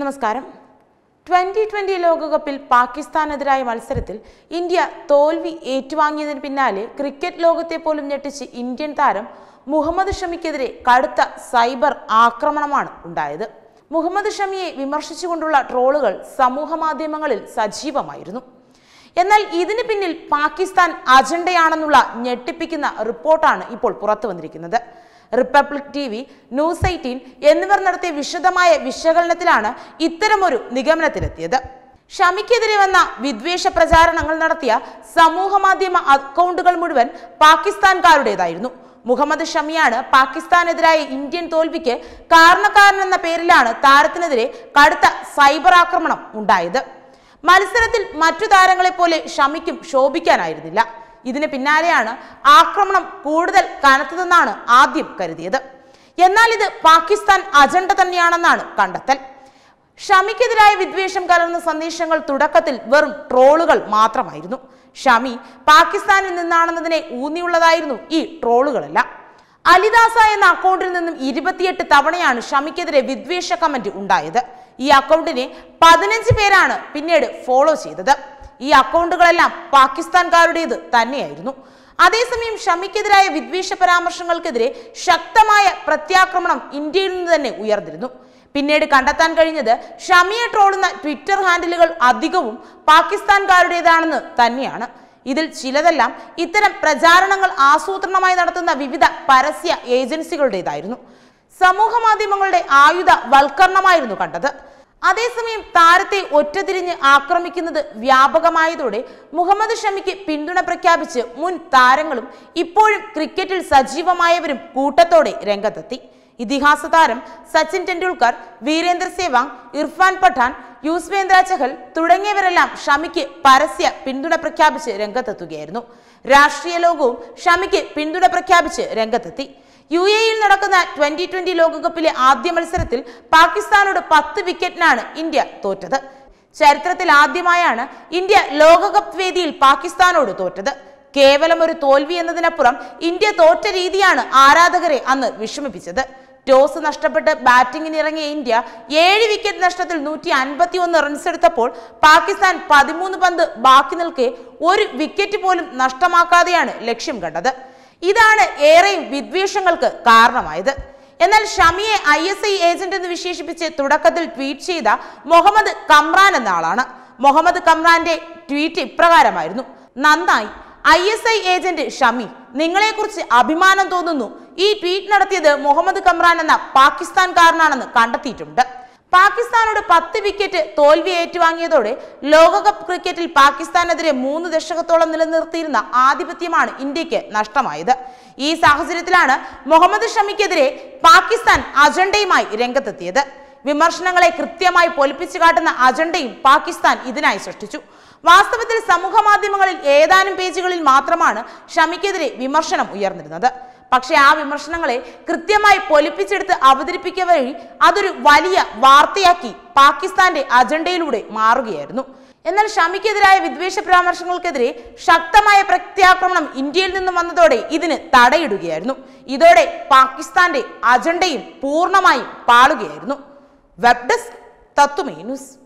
നമസ്കാരം twenty twenty ലോകകപ്പിൽ പാകിസ്ഥാനെതിരായ മത്സരത്തിൽ ഇന്ത്യ തോൽവി ഏറ്റുവാങ്ങിയതിന് പിന്നാലെ ക്രിക്കറ്റ് ലോകത്തെ പോലും ഞെട്ടിച്ച് ഇന്ത്യൻ താരം മുഹമ്മദ് ഷമിക്കെതിരെ കടുത്ത സൈബർ ആക്രമണമാണ് ഉണ്ടായത് മുഹമ്മദ് ഷമിയെ വിമർശിച്ചുകൊണ്ടുള്ള ട്രോളുകൾ സമൂഹ മാധ്യമങ്ങളിൽ സജീവമായിരുന്നു എന്നാൽ ഇതിന് പിന്നിൽ പാകിസ്ഥാൻ അജണ്ടയാണെന്നുള്ള ഞെട്ടിപ്പിക്കുന്ന റിപ്പോർട്ടാണ് ഇപ്പോൾ പുറത്തു വന്നിരിക്കുന്നത് Republic T V News eighteen എന്നിവർ നടത്തിയ വിശദമായ വിശകലനത്തിലാണ് ഇത്തരമൊരു നിഗമനത്തിലെത്തിയത് ഷമിക്കെതിരെ വന്ന വിദ്വേഷ പ്രചാരണങ്ങൾ നടത്തിയ സമൂഹമാധ്യമ അക്കൗണ്ടുകൾ മുഴുവൻ പാകിസ്ഥാൻകാരുടേതായിരുന്നു മുഹമ്മദ് ഷമിയാണ് പാകിസ്ഥാനെതിരായ ഇന്ത്യൻ തോൽവിക്ക് കാരണക്കാരനെന്ന പേരിലാണ് താരത്തിനെതിരെ കടുത്ത സൈബർ ആക്രമണം ഉണ്ടായത് മത്സരത്തിൽ മറ്റു താരങ്ങളെപ്പോലെ ഷമിക്കും ശോഭിക്കാനായിരുന്നില്ല ഇതിന് പിന്നാലെയാണ് ആക്രമണം കൂടുതൽ കനത്തതെന്നാണ് ആദ്യം കരുതിയത് എന്നാൽ ഇത് പാകിസ്ഥാൻ അജണ്ട തന്നെയാണെന്നാണ് കണ്ടെത്തൽ ഷമിക്കെതിരായ വിദ്വേഷം കലർന്ന സന്ദേശങ്ങൾ തുടക്കത്തിൽ വെറും ട്രോളുകൾ മാത്രമായിരുന്നു ഷമി പാകിസ്ഥാനിൽ നിന്നാണെന്നതിനെ ഊന്നിയുള്ളതായിരുന്നു ഈ ട്രോളുകളെല്ലാം അലിദാസ എന്ന അക്കൗണ്ടിൽ നിന്നും ഇരുപത്തിയെട്ട് തവണയാണ് ഷമിക്കെതിരെ വിദ്വേഷ കമന്റ് ഉണ്ടായത് ഈ അക്കൗണ്ടിനെ പതിനഞ്ച് പേരാണ് പിന്നീട് ഫോളോ ചെയ്തത് ഈ അക്കൗണ്ടുകളെല്ലാം പാകിസ്ഥാൻകാരുടേത് തന്നെയായിരുന്നു അതേസമയം ഷമിക്കെതിരായ വിദ്വേഷ പരാമർശങ്ങൾക്കെതിരെ ശക്തമായ പ്രത്യാക്രമണം ഇന്ത്യയിൽ നിന്ന് തന്നെ ഉയർന്നിരുന്നു പിന്നീട് കണ്ടെത്താൻ കഴിഞ്ഞത് ഷമിയെ ട്രോളുന്ന ട്വിറ്റർ ഹാൻഡിലുകൾ അധികവും പാകിസ്ഥാൻകാരുടേതാണെന്ന് തന്നെയാണ് ഇതിൽ ചിലതെല്ലാം ഇത്തരം പ്രചാരണങ്ങൾ ആസൂത്രണമായി നടത്തുന്ന വിവിധ പരസ്യ ഏജൻസികളുടേതായിരുന്നു സമൂഹ മാധ്യമങ്ങളുടെ ആയുധ വൽക്കരണമായിരുന്നു കണ്ടത് അതേസമയം താരത്തെ ഒറ്റതിരിഞ്ഞ് ആക്രമിക്കുന്നത് വ്യാപകമായതോടെ മുഹമ്മദ് ഷമിക്ക് പിന്തുണ പ്രഖ്യാപിച്ച് മുൻ താരങ്ങളും ഇപ്പോഴും ക്രിക്കറ്റിൽ സജീവമായവരും കൂട്ടത്തോടെ രംഗത്തെത്തി ഇതിഹാസ താരം സച്ചിൻ ടെണ്ടുൽക്കർ വീരേന്ദർ സേവാങ് ഇർഫാൻ പഠാൻ യൂസ്വേന്ദ്ര ചഹൽ തുടങ്ങിയവരെല്ലാം ഷമിക്ക് പരസ്യ പിന്തുണ പ്രഖ്യാപിച്ച് രംഗത്തെത്തുകയായിരുന്നു രാഷ്ട്രീയ ലോകവും ഷമിക്ക് പിന്തുണ പ്രഖ്യാപിച്ച് രംഗത്തെത്തി യു എയിൽ നടക്കുന്ന ട്വന്റി ട്വന്റി ലോകകപ്പിലെ ആദ്യ മത്സരത്തിൽ പാകിസ്ഥാനോട് പത്ത് വിക്കറ്റിനാണ് ഇന്ത്യ തോറ്റത് ചരിത്രത്തിൽ ആദ്യമായാണ് ഇന്ത്യ ലോകകപ്പ് വേദിയിൽ പാകിസ്ഥാനോട് തോറ്റത് കേവലം ഒരു തോൽവി എന്നതിനപ്പുറം ഇന്ത്യ തോറ്റ രീതിയാണ് ആരാധകരെ അന്ന് വിഷമിപ്പിച്ചത് ടോസ് നഷ്ടപ്പെട്ട് ബാറ്റിംഗിന് ഇറങ്ങിയ ഇന്ത്യ ഏഴ് വിക്കറ്റ് നഷ്ടത്തിൽ നൂറ്റി അൻപത്തി ഒന്ന് റൺസ് എടുത്തപ്പോൾ പാകിസ്ഥാൻ പതിമൂന്ന് പന്ത് ബാക്കി നിൽക്കെ ഒരു വിക്കറ്റ് പോലും നഷ്ടമാക്കാതെയാണ് ലക്ഷ്യം കണ്ടത് ഇതാണ് ഏറെയും വിദ്വേഷങ്ങൾക്ക് കാരണമായത് എന്നാൽ ഷമിയെ ഐ എസ് ഐ ഏജന്റ് എന്ന് വിശേഷിപ്പിച്ച് തുടക്കത്തിൽ ട്വീറ്റ് ചെയ്ത മുഹമ്മദ് കമ്രാൻ എന്ന ആളാണ് മുഹമ്മദ് കമ്രാന്റെ ട്വീറ്റ് ഇപ്രകാരമായിരുന്നു നന്നായി I S I agent Shami നിങ്ങളെക്കുറിച്ച് അഭിമാനം തോന്നുന്നു ഈ ട്വീറ്റ് നടത്തിയത് മുഹമ്മദ് കമ്രാൻ എന്ന പാകിസ്ഥാൻകാരനാണെന്ന് കണ്ടെത്തിയിട്ടുണ്ട് പാകിസ്ഥാനോട് പത്ത് വിക്കറ്റ് തോൽവി ഏറ്റുവാങ്ങിയതോടെ ലോകകപ്പ് ക്രിക്കറ്റിൽ പാകിസ്ഥാനെതിരെ മൂന്ന് ദശകത്തോളം നിലനിർത്തിയിരുന്ന ആധിപത്യമാണ് ഇന്ത്യക്ക് നഷ്ടമായത് ഈ സാഹചര്യത്തിലാണ് മുഹമ്മദ് ഷമിക്കെതിരെ പാകിസ്ഥാൻ അജണ്ടയുമായി രംഗത്തെത്തിയത് വിമർശനങ്ങളെ കൃത്യമായി പൊലിപ്പിച്ചു കാട്ടുന്ന അജണ്ടയും പാകിസ്ഥാൻ ഇതിനായി സൃഷ്ടിച്ചു വാസ്തവത്തിൽ സമൂഹ മാധ്യമങ്ങളിൽ ഏതാനും പേജുകളിൽ മാത്രമാണ് ഷമിക്കെതിരെ വിമർശനം ഉയർന്നിരുന്നത് പക്ഷേ ആ വിമർശനങ്ങളെ കൃത്യമായി പൊലിപ്പിച്ചെടുത്ത് അവതരിപ്പിക്കുക വഴി അതൊരു വലിയ വാർത്തയാക്കി പാകിസ്ഥാന്റെ അജണ്ടയിലൂടെ മാറുകയായിരുന്നു എന്നാൽ ഷമിക്കെതിരായ വിദ്വേഷ പരാമർശങ്ങൾക്കെതിരെ ശക്തമായ പ്രത്യാക്രമണം ഇന്ത്യയിൽ നിന്ന് വന്നതോടെ ഇതിന് തടയിടുകയായിരുന്നു ഇതോടെ പാകിസ്ഥാന്റെ അജണ്ടയും പൂർണ്ണമായും പാളുകയായിരുന്നു വെബ് ഡെസ്ക് തത്തുമേ ന്യൂസ്